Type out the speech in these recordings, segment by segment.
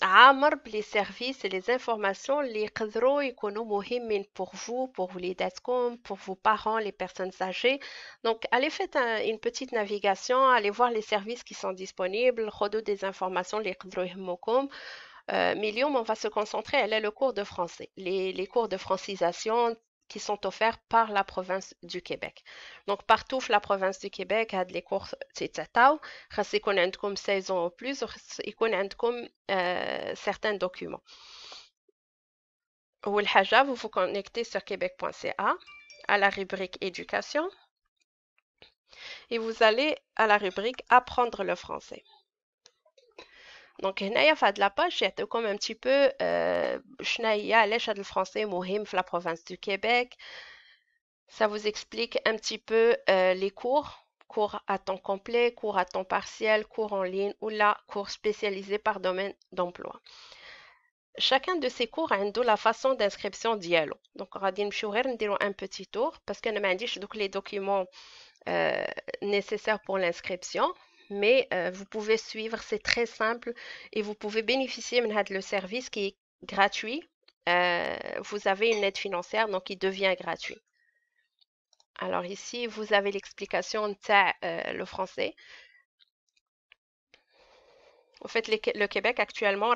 À les services et les informations, les pour vous, pour les comme pour vos parents, les personnes âgées. Donc allez faire une petite navigation, allez voir les services qui sont disponibles, les des informations, les euh, Mais on va se concentrer. Elle est le cours de français, les cours de francisation qui sont offerts par la province du Québec. Donc, partout la province du Québec a des cours de 16 vous ou plus. او plus وخاص comme certains documents. Pour le haja, vous vous connectez sur québec.ca à la rubrique éducation et vous allez à la rubrique apprendre le français. Donc, هنايا y la لاباج يعطيوكم ان تي peu. شنو هي علاش هاد français, مهم في la province du Québec. » ça vous explique un petit peu euh, les cours, cours à temps complet, cours à temps partiel, cours en ligne ou la cours spécialisés par domaine d'emploi. Chacun de ces cours a une la façon d'inscription dialo. Donc, on va dire un petit tour parce que nous avons les documents euh, nécessaires pour l'inscription mais euh, vous pouvez suivre, c'est très simple et vous pouvez bénéficier de le service qui est gratuit. Euh, vous avez une aide financière, donc il devient gratuit. Alors ici, vous avez l'explication de euh, le français. En fait, le Québec actuellement,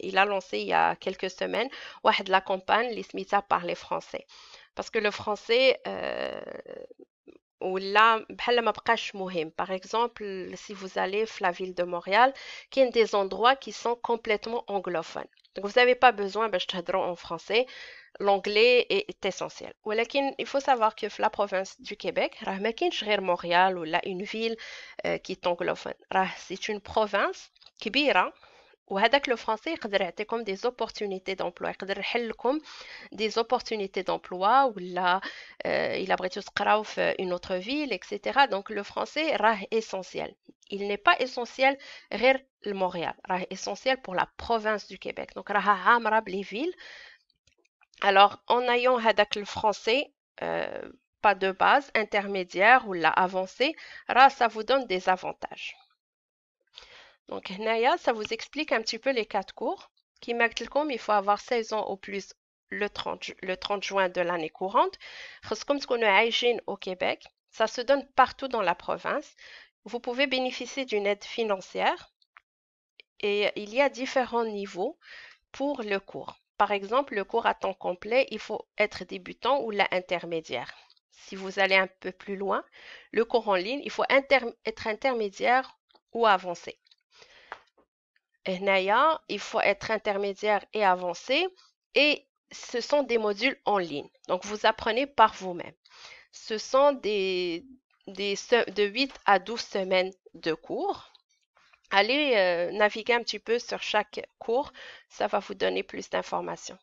il a lancé il y a quelques semaines de la campagne les par les Français. Parce que le français, ou là par exemple si vous allez la ville de Montréal qui est des endroits qui sont complètement anglophones donc vous n'avez pas besoin de ben, parler en français l'anglais est essentiel Mais il faut savoir que la province du Québec راه Montréal ou là une ville euh, qui est anglophone c'est une province qui est ou avec le français, il y a des opportunités d'emploi. Il y a des opportunités d'emploi Ou il y il a une autre ville, etc. Donc le français est essentiel. Il n'est pas essentiel pour Montréal. Essentiel pour la province du Québec. Donc ça amera les villes. Alors en ayant avec le français, pas de base, intermédiaire ou l'avancée, avancé, ça vous donne des avantages. Donc, Naya, ça vous explique un petit peu les quatre cours. Qui il faut avoir 16 ans au plus le 30, juin de l'année courante. Comme ce qu'on a au Québec, ça se donne partout dans la province. Vous pouvez bénéficier d'une aide financière et il y a différents niveaux pour le cours. Par exemple, le cours à temps complet, il faut être débutant ou la intermédiaire. Si vous allez un peu plus loin, le cours en ligne, il faut être intermédiaire ou avancé. Naya, il faut être intermédiaire et avancé et ce sont des modules en ligne. Donc, vous apprenez par vous-même. Ce sont des, des, de 8 à 12 semaines de cours. Allez euh, naviguer un petit peu sur chaque cours. Ça va vous donner plus d'informations.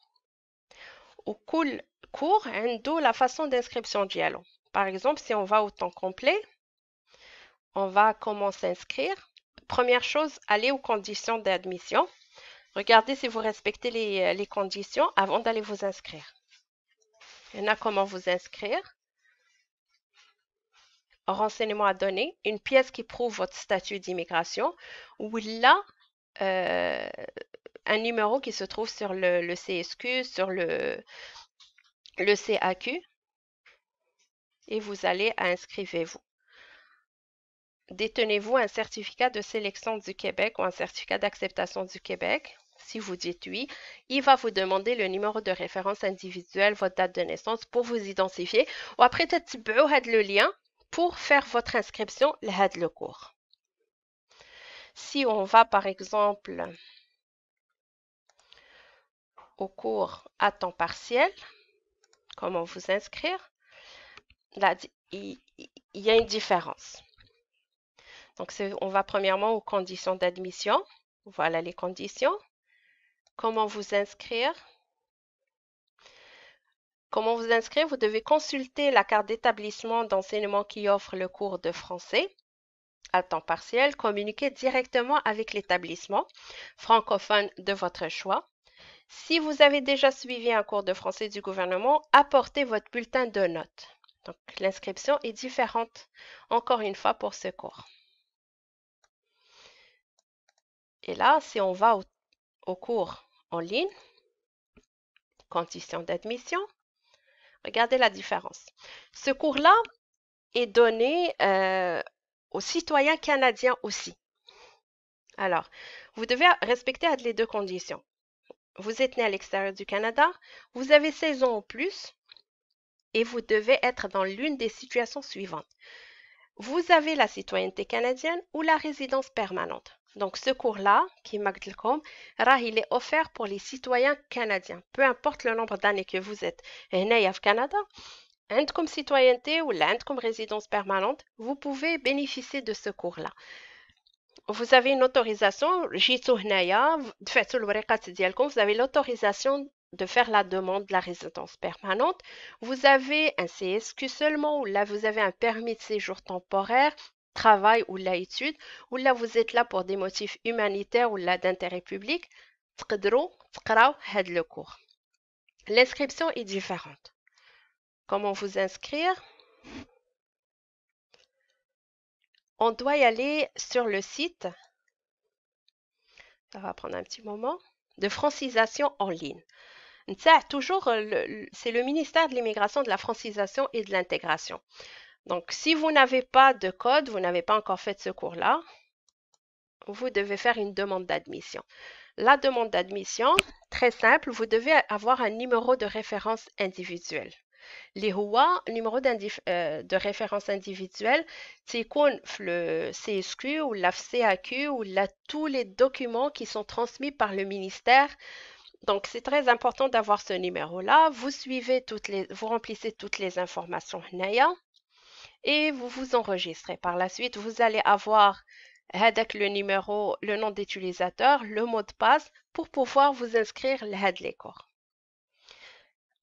Au cours, endo hein, la façon d'inscription dialogue. Par exemple, si on va au temps complet, on va comment s'inscrire. Première chose, allez aux conditions d'admission. Regardez si vous respectez euh, les, conditions avant d'aller vous inscrire. Il y en a comment vous inscrire. Renseignement à donner, une pièce qui prouve votre statut d'immigration ou là, euh, un numéro qui se trouve sur le, CSQ, sur le, le CAQ et vous allez à inscrivez-vous détenez-vous un certificat de sélection du Québec ou un certificat d'acceptation du Québec? Si vous dites oui, il va vous demander le numéro de référence individuel, votre date de naissance pour vous identifier ou après le lien pour faire votre inscription le cours. Si on va par exemple au cours à temps partiel, comment vous inscrire, il y a une différence. Donc, on va premièrement aux conditions d'admission. Voilà les conditions. Comment vous inscrire Comment vous inscrire Vous devez consulter la carte d'établissement d'enseignement qui offre le cours de français à temps partiel. Communiquer directement avec l'établissement francophone de votre choix. Si vous avez déjà suivi un cours de français du gouvernement, apportez votre bulletin de notes. Donc, l'inscription est différente, encore une fois, pour ce cours. Et là, si on va au, cours en ligne, conditions d'admission, regardez la différence. Ce cours-là est donné euh, aux citoyens canadiens aussi. Alors, vous devez respecter les deux conditions. Vous êtes né à l'extérieur du Canada, vous avez 16 ans ou plus et vous devez être dans l'une des situations suivantes vous avez la citoyenneté canadienne ou la résidence permanente. Donc ce cours-là, qui est il est offert pour les citoyens canadiens, peu importe le nombre d'années que vous êtes. Et au Canada, comme citoyenneté ou comme résidence permanente, vous pouvez bénéficier de ce cours-là. Vous avez une autorisation, vous avez l'autorisation de faire la demande de la résidence permanente. Vous avez un CSQ seulement, ou là vous avez un permis de séjour temporaire, travail ou là étude, ou là vous êtes là pour des motifs humanitaires ou là d'intérêt public. le L'inscription est différente. Comment vous inscrire On doit y aller sur le site. Ça va prendre un petit moment de francisation en ligne toujours, euh, c'est le ministère de l'immigration, de la francisation et de l'intégration. Donc, si vous n'avez pas de code, vous n'avez pas encore fait ce cours-là, vous devez faire une demande d'admission. La demande d'admission, très simple, vous devez avoir un numéro de référence individuel. Les RUA, numéro euh, de référence individuelle, c'est le CSQ ou la CAQ ou tous les documents qui sont transmis par le ministère donc, c'est très important d'avoir ce numéro-là. Vous suivez toutes les, vous remplissez toutes les informations et vous vous enregistrez. Par la suite, vous allez avoir avec le numéro, le nom d'utilisateur, le mot de passe pour pouvoir vous inscrire à les cours.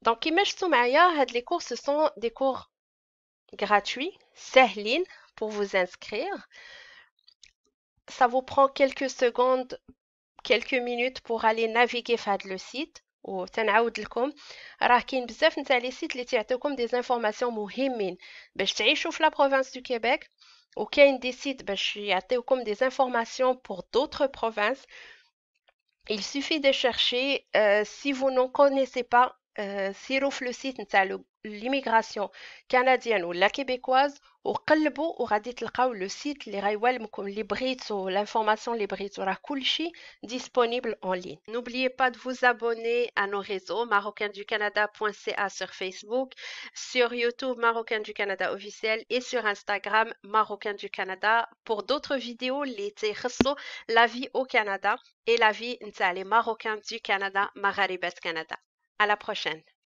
Donc, les cours, ce sont des cours gratuits, sahlin, pour vous inscrire. Ça vous prend quelques secondes Quelques minutes pour aller naviguer sur le site, ou t'en aou de l'homme. Alors qu'il y a besoin de site des informations pour Himmin. Je suis la province du Québec. Ou qu'il y a une décide, je vais avoir des informations pour d'autres provinces. Il suffit de chercher. Euh, si vous ne connaissez pas vous le site l'immigration canadienne ou la québécoise au calbo dit le site les comme les ou l'information sur la disponible en ligne n'oubliez pas de vous abonner à nos réseaux marocains du sur facebook sur YouTube Marocain du Canada officiel et sur Instagram marocain du Canada pour d'autres vidéos les la vie au Canada et la vie les marocains du Canada mar canada à la prochaine.